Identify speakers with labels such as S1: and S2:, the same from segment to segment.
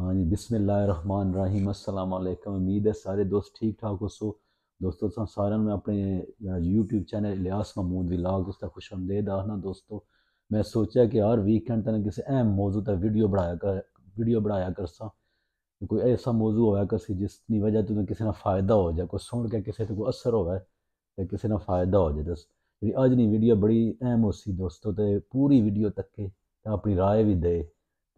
S1: हाँ जी बिसमिल्लाहिर्रहमानिर्रहीम अस्सलाम वालेकुम उम्मीद है सारे दोस्त ठीक ठाक हो सो दोस्तों सा सारे में अपने यूट्यूब चैनल लियास महमूद विलाग उसका खुश आमदेद आना दोस्तों मैं सोचा कि हर वीकेंड तक किसी अहम मौजू का वीडियो बनाया कर वीडियो बनाया कर सा कोई ऐसा मौजू होया कर सी जिसकी वजह तो किसी ना फ़ायदा हो जाए कोई सुन के किसी को असर हो किसी ना फ़ायदा हो जाए दस जी अज वीडियो बड़ी अहम हो सी दोस्तों तो पूरी वीडियो तक अपनी राय भी दे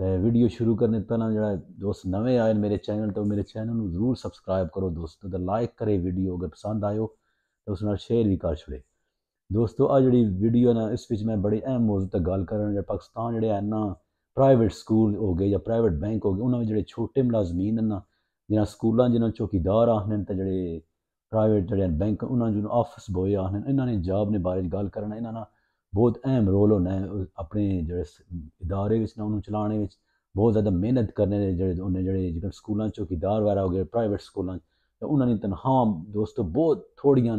S1: ਤੇ ਵੀਡੀਓ ਸ਼ੁਰੂ ਕਰਨ ਕਰਨੇ ਪਹਿਲਾਂ ਜਿਹੜਾ ਦੋਸਤ ਨਵੇਂ ਆਏ ਨੇ ਮੇਰੇ ਚੈਨਲ ਤੇ ਮੇਰੇ ਚੈਨਲ ਨੂੰ ਜ਼ਰੂਰ ਸਬਸਕ੍ਰਾਈਬ ਕਰੋ ਦੋਸਤੋ ਤੇ ਲਾਈਕ ਕਰੇ ਵੀਡੀਓ ਅਗਰ ਪਸੰਦ ਆਇਓ ਤੇ ਉਸ ਨਾਲ ਸ਼ੇਅਰ ਵੀ ਕਰ ਛੜੇ ਦੋਸਤੋ ਆ ਜਿਹੜੀ ਵੀਡੀਓ ਨਾ ਇਸ ਵਿੱਚ ਮੈਂ ਬੜੇ ਅਹਿਮ ਮੌਜੂਦ ਤੇ ਗੱਲ ਕਰਨ ਜਿਹੜਾ ਪਾਕਿਸਤਾਨ ਜਿਹੜੇ ਹਨ ਨਾ ਪ੍ਰਾਈਵੇਟ ਸਕੂਲ ਹੋ ਗਏ ਜਾਂ ਪ੍ਰਾਈਵੇਟ ਬੈਂਕ ਹੋ ਗਏ ਉਹਨਾਂ ਵਿੱਚ ਜਿਹੜੇ ਛੋਟੇ ਮੁਲਾਜ਼ਮੀਨ ਨਾ ਜਿਹਨਾਂ ਸਕੂਲਾਂ ਜਿਹਨਾਂ ਚੌਕੀਦਾਰ ਆਹਨਨ ਤੇ ਜਿਹੜੇ ਪ੍ਰਾਈਵੇਟ ਜਿਹੜੇ ਬੈਂਕ ਉਹਨਾਂ ਨੂੰ ਆਫਿਸ ਬੋਏ ਆਹਨਨ ਇਹਨਾਂ ਨੇ ਜੌਬ ਨੇ ਬਾਰੇ ਗੱਲ ਕਰਨਾ ਇਹਨਾਂ ਨਾਲ बहुत अहम रोल होना है अपने जो इदारे उन्होंने चलाने बहुत ज़्यादा मेहनत करने जो जो स्कूलों चो किदार वगैरह हो गए प्राइवेट स्कूलों तो उन्होंने तनखा दोस्तों बहुत थोड़ियाँ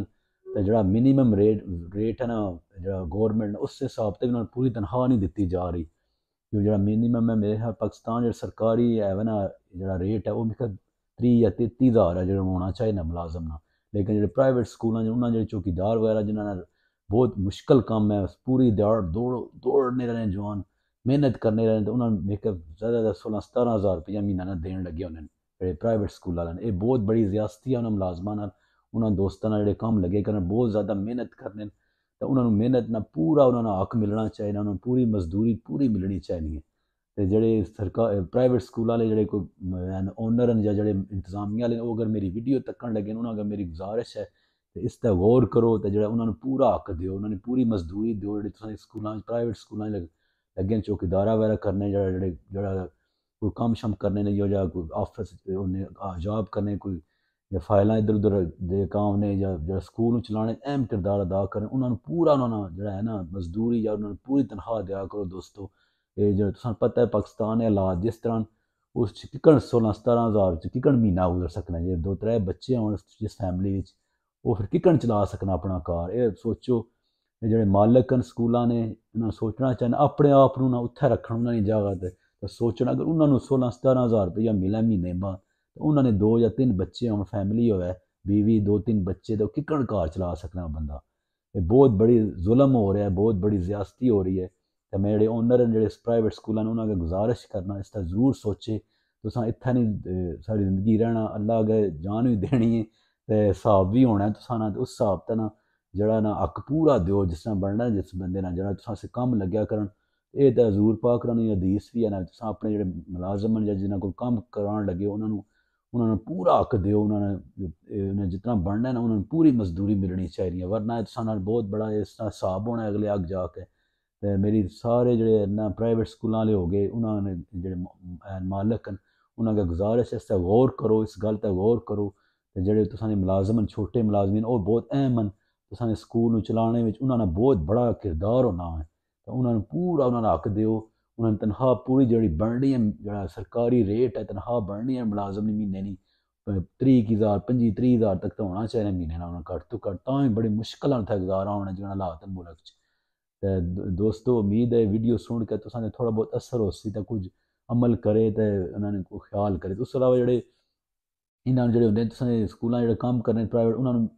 S1: तो जो मिनीम रेट रेट है ना जो गौरमेंट उस हिसाब से भी उन्होंने पूरी तनखा नहीं दी जा रही क्योंकि जो मिनीम है मेरे ख्याल पाकिस्तान जो सकारी है वह ना जो रेट है वो मेरे ख्याल त्री या तेती हज़ार है जो होना चाहिए मुलाजम ना लेकिन जो प्राइवेट स्कूलों उन्होंने जो चौकीदार वगैरह जिन्होंने बहुत मुश्किल काम है पूरी दौड़ दौड़ दौड़ने रहने जवान मेहनत करने रहने तो उन्होंने मेकअप ज़्यादा ज़्यादा सोलह सतारह हज़ार रुपया महीना ना देने लगे उन्होंने प्राइवेट स्कूल वाले ने बहुत बड़ी ज्यास्ती है उन्होंने मुलाजमान उन्होंने दोस्तों जो काम लगे करने बहुत ज़्यादा मेहनत करने तो उन्होंने मेहनत ना पूरा उन्होंने हक मिलना चाहिए उन्होंने पूरी मजदूरी पूरी मिलनी चाहिए तो जड़े सरकार प्राइवेट स्कूल वाले जो कोई ओनर हैं जो इंतजामिया अगर मेरी वीडियो तकन लगे उन्होंने अगर मेरी गुजारिश है ਤੇ ਇਸ ਦਾ ਗੌਰ ਕਰੋ ਤੇ ਜਿਹੜਾ ਉਹਨਾਂ ਨੂੰ ਪੂਰਾ ਹੱਕ ਦਿਓ ਉਹਨਾਂ ਨੂੰ ਪੂਰੀ ਮਜ਼ਦੂਰੀ ਦਿਓ ਜਿਹੜੇ ਤੁਸੀਂ ਸਕੂਲਾਂ ਪ੍ਰਾਈਵੇਟ ਸਕੂਲਾਂ ਲੱਗੇ ਚੌਕੀਦਾਰਾ ਵਗੈਰਾ ਕਰਨੇ ਜਿਹੜਾ ਜਿਹੜੇ ਜਿਹੜਾ ਕੋਈ ਕੰਮ ਸ਼ਮ ਕਰਨੇ ਨੇ ਜਾਂ ਕੋਈ ਆਫਿਸ ਉਹਨੇ ਜੌਬ ਕਰਨੇ ਕੋਈ ਜਾਂ ਫਾਈਲਾਂ ਇਧਰ ਉਧਰ ਦੇ ਕੰਮ ਨੇ ਜਾਂ ਜਿਹੜਾ ਸਕੂਲ ਨੂੰ ਚਲਾਣੇ ਅਹਿਮ ਕਿਰਦਾਰ ਅਦਾ ਕਰਨ ਉਹਨਾਂ ਨੂੰ ਪੂਰਾ ਉਹਨਾਂ ਨਾਲ ਜਿਹੜਾ ਹੈ ਨਾ ਮਜ਼ਦੂਰੀ ਜਾਂ ਉਹਨਾਂ ਨੂੰ ਪੂਰੀ ਤਨਖਾਹ ਦਿਆ ਕਰੋ ਦੋਸਤੋ ਇਹ ਜਿਹੜਾ ਤੁਹਾਨੂੰ ਪਤਾ ਹੈ ਪਾਕਿਸਤਾਨ ਦੇ ਹਾਲਾਤ ਜਿਸ ਤਰ੍ਹਾਂ ਉਸ ਚ ਕਿਕਣ 16 17000 ਚ ਕਿਕਣ ਮਹੀਨਾ ਗੁਜ਼ਰ ਸਕਣਾ ਜੇ ਦੋ ਤਰੇ ਬੱਚੇ ਹੋਣ ਜਿਸ ਫੈਮਿਲੀ ਵਿੱਚ ਉਹ ਫਿਰ ਕਿਕਣ ਚਲਾ ਸਕਣਾ ਆਪਣਾ ਕਾਰ ਇਹ ਸੋਚੋ ਜਿਹੜੇ ਮਾਲਕ ਹਨ ਸਕੂਲਾਂ ਨੇ ਇਹਨਾਂ ਸੋਚਣਾ ਚਾਹਨ ਆਪਣੇ ਆਪ ਨੂੰ ਨਾ ਉੱਥੇ ਰੱਖਣ ਉਹਨਾਂ ਦੀ ਜਗ੍ਹਾ ਤੇ ਤਾਂ ਸੋਚਣਾ ਅਗਰ ਉਹਨਾਂ ਨੂੰ 16 17000 ਰੁਪਇਆ ਮਿਲਿਆ ਮਹੀਨੇ ਬਾਅਦ ਤਾਂ ਉਹਨਾਂ ਨੇ ਦੋ ਜਾਂ ਤਿੰਨ ਬੱਚੇ ਹੋਣ ਫੈਮਿਲੀ ਹੋਵੇ बीवी दो तीन बच्चे तो किकड़ कार चला सकना बंदा ये बहुत बड़ी जुलम हो रहा है बहुत बड़ी ज्यादती हो रही है तो मैं जो ओनर हैं जो प्राइवेट स्कूलों ने उन्होंने गुजारिश करना इस तरह जरूर सोचे तुसा इतना नहीं सारी जिंदगी रहना अल्लाह अगर जान भी देनी है ਤੇ ਹਿਸਾਬ ਵੀ ਹੋਣਾ ਤੁਸਾਂ ਨਾਲ ਉਸ ਹਿਸਾਬ ਤੇ ਨਾ ਜਿਹੜਾ ਨਾ ਅਕ ਪੂਰਾ ਦਿਓ ਜਿਸ ਤਰ੍ਹਾਂ ਬਣਨਾ ਜਿਸ ਬੰਦੇ ਨਾਲ ਜਿਹੜਾ ਤੁਸਾਂ ਸੇ ਕੰਮ ਲੱਗਿਆ ਕਰਨ ਇਹ ਤਾਂ ਹਜ਼ੂਰ ਪਾਕ ਦੀ ਹਦੀਸ ਵੀ ਹੈ ਨਾ ਤੁਸਾਂ ਆਪਣੇ ਜਿਹੜੇ ਮੁਲਾਜ਼ਮ ਨੇ ਜਿਹਨਾਂ ਕੋਲ ਕੰਮ ਕਰਾਉਣ ਲੱਗੇ ਉਹਨਾਂ ਨੂੰ ਉਹਨਾਂ ਨੂੰ ਪੂਰਾ ਹੱਕ ਦਿਓ ਉਹਨਾਂ ਨੇ ਉਹਨਾਂ ਜਿੰਨਾ ਬਣਨਾ ਨਾ ਉਹਨਾਂ ਨੂੰ ਪੂਰੀ ਮਜ਼ਦੂਰੀ ਮਿਲਣੀ ਚਾਹੀਦੀ ਹੈ ਵਰਨਾ ਤੁਸਾਂ ਨਾਲ ਬਹੁਤ ਬੜਾ ਇਸ ਤਰ੍ਹਾਂ ਹਿਸਾਬ ਹੋਣਾ ਅਗਲੇ ਅੱਗ ਜਾ ਕੇ ਤੇ ਮੇਰੀ ਸਾਰੇ ਜਿਹੜੇ ਨਾ ਪ੍ਰਾਈਵੇਟ ਸਕੂਲਾਂ ਵਾਲੇ ਹੋ ਗਏ ਉਹਨਾਂ ਨੇ ਜਿਹੜੇ ਮਾਲਕ ਹਨ ਉਹਨਾਂ ਦਾ ਗੁਜ਼ਾਰਿਸ਼ ਹੈ ਇਸ ਤੇ ਗੌਰ ਕਰੋ ਇਸ ਗੱਲ ਤੇ ਗੌਰ ਕਰੋ ਤੇ ਜਿਹੜੇ ਤੁਸਾਂ ਦੇ ਮੁਲਾਜ਼ਮਨ ਛੋਟੇ ਮੁਲਾਜ਼ਮਨ ਉਹ ਬਹੁਤ ਅਹਿਮ ਹਨ ਤੁਸਾਂ ਦੇ ਸਕੂਲ ਨੂੰ ਚਲਾਉਣ ਵਿੱਚ ਉਹਨਾਂ ਦਾ ਬਹੁਤ ਬੜਾ ਕਿਰਦਾਰ ਹੋਣਾ ਹੈ ਤਾਂ ਉਹਨਾਂ ਨੂੰ ਪੂਰਾ ਉਹਨਾਂ ਦਾ ਹੱਕ ਦਿਓ ਉਹਨਾਂ ਨੂੰ ਤਨਖਾਹ ਪੂਰੀ ਜਿਹੜੀ ਬਣਨੀ ਹੈ ਜਿਹੜਾ ਸਰਕਾਰੀ ਰੇਟ ਹੈ ਤਨਖਾਹ ਬਣਨੀ ਹੈ ਮੁਲਾਜ਼ਮ ਦੀ ਮਹੀਨੇ ਦੀ 30000 35000 ਤੱਕ ਤਾਂ ਹੋਣਾ ਚਾਹੀਦਾ ਮਹੀਨੇ ਨਾਲ ਉਹਨਾਂ ਘੱਟ ਤੋਂ ਘੱਟ ਤਾਂ ਹੀ ਬੜੀ ਮੁਸ਼ਕਲ ਨਾਲ ਗੁਜ਼ਾਰਾ ਹੋਣਾ ਜਿਹੜਾ ਹਾਲਾਤ ਹੈ ਮੁਲਕ 'ਚ ਤੇ ਦੋਸਤੋ ਉਮੀਦ ਹੈ ਵੀਡੀਓ ਸੁਣ ਕੇ ਤੁਸਾਂ ਦੇ ਥੋੜਾ ਬਹੁਤ ਅਸਰ ਹੋਸੀ ਤਾਂ ਕੁਝ ਅਮਲ ਕਰੇ ਤੇ ਉਹਨਾਂ ਨੇ ਕੋ ਖਿਆਲ ਕਰੇ ਉਸ ਤੋਂ ਇਲਾਵਾ ਜਿਹੜੇ ਇਹਨਾਂ ਨੂੰ ਜਿਹੜੇ ਹੁੰਦੇ ਤੁਸੀਂ ਸਕੂਲਾਂ ਜਿਹੜਾ ਕੰਮ ਕਰਨੇ ਪ੍ਰਾਈਵੇਟ ਉਹਨਾਂ ਨੂੰ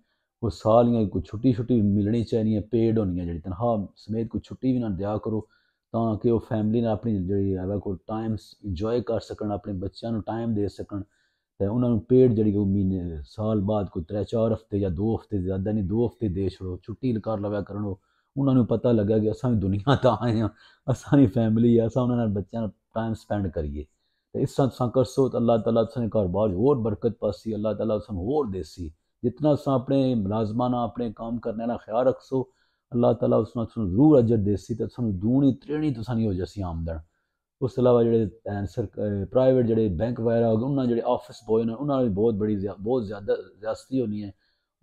S1: ਉਹ ਸਾਲ ਜਾਂ ਕੋਈ ਛੁੱਟੀ ਛੁੱਟੀ ਮਿਲਣੀ ਚਾਹੀਦੀ ਹੈ ਪੇਡ ਹੋਣੀ ਹੈ ਜਿਹੜੀ ਤਨਖਾਹ ਸਮੇਤ ਕੋਈ ਛੁੱਟੀ ਵੀ ਨਾ ਦਿਆ ਕਰੋ ਤਾਂ ਕਿ ਉਹ ਫੈਮਿਲੀ ਨਾਲ ਆਪਣੀ ਜਿਹੜੀ ਆਵਾ ਕੋਈ ਟਾਈਮ ਇੰਜੋਏ ਕਰ ਸਕਣ ਆਪਣੇ ਬੱਚਿਆਂ ਨੂੰ ਟਾਈਮ ਦੇ ਸਕਣ ਤੇ ਉਹਨਾਂ ਨੂੰ ਪੇਡ ਜਿਹੜੀ ਉਹ ਮਹੀਨੇ ਸਾਲ ਬਾਅਦ ਕੋਈ 3-4 ਹਫ਼ਤੇ ਜਾਂ 2 ਹਫ਼ਤੇ ਜ਼ਿਆਦਾ ਨਹੀਂ 2 ਹਫ਼ਤੇ ਦੇ ਛੜੋ ਛੁੱਟੀ ਲਕਰ ਲਵਿਆ ਕਰਨ ਉਹ ਉਹਨਾਂ ਨੂੰ ਪਤਾ ਲੱਗਾ ਕਿ ਅਸਾਂ ਵੀ ਦੁਨੀਆ ਤਾਂ ਆਏ ਆ ਅਸਾਂ ਵੀ ਫੈਮਿਲੀ ਆ ਅਸਾਂ ਉਹਨਾਂ ਨਾਲ ਬੱਚਿਆਂ ਨਾਲ ਟਾਈਮ ਸਪੈਂਡ ਕਰੀਏ इस ਇਸ सां करसो तो अल्लाह तला असांजे कारोबार होर बरकत पासी अल्लाह तला असां होर देसी जितना सा अपने मुलाज़मान अपने काम करने का ख़्याल रखसो अल्लाह तला उस ज़रूर अजर देसी तो सू दूनी त्रेणी तो सी हो जाए आमदन उस अलावा जो सर प्राइवेट जो बैंक वगैरह हो गए उन्होंने जो ऑफिस बॉय ने उन्होंने भी बहुत बड़ी ज्या बहुत ज़्यादा ज्यादती होनी है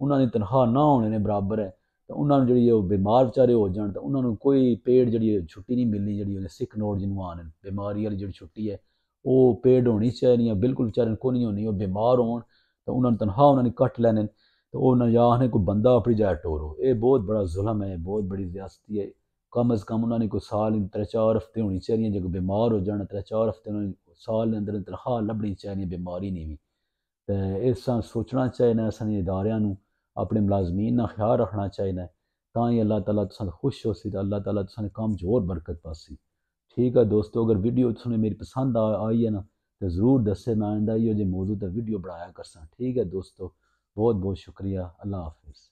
S1: उन्होंने तनखा ना होने ने बराबर है तो उन्होंने जी बीमार बेचारे हो जाए तो उन्होंने कोई पेड़ जी छुट्टी नहीं मिलनी जी सिख नोट जिन्होंने ਉਹਨੇ ਸਿਕ ਨੋਟ ਜਿਹਨੂੰ ਆਣ ਉਹ पेड़ होनी चाहिए बिल्कुल बेचारे को नहीं होनी बीमार हो तो उन्होंने तनखा उन्होंने कट ਉਹਨਾਂ तो उन्होंने नजाह ने कोई बंदा अपनी जाए टोरो ये बहुत बड़ा जुलम है बहुत बड़ी ज्यादती है कम अज़ कम उन्होंने कोई साल त्रै चार हफ्ते होनी चाहिए जो बीमार हो जाने त्रे चार हफ्ते उन्होंने साल अंदर तनखा लभनी चाहिए बीमारी नहीं भी तो इस सोचना चाहिए असानी इदारों अपने मुलाजमीन का ख्याल रखना चाहिए ता ही अल्लाह तला खुश हो सी अल्लाह तला कमजोर कम बरकत पासी ठीक है दोस्तों अगर वीडियो तुसें मेरी पसंद आ, आई है ना तो ज़रूर दसे मैं आंदा इहो मौजूद वीडियो बनाया कर सीक है दोस्तों बहुत बहुत शुक्रिया अल्लाह हाफिज़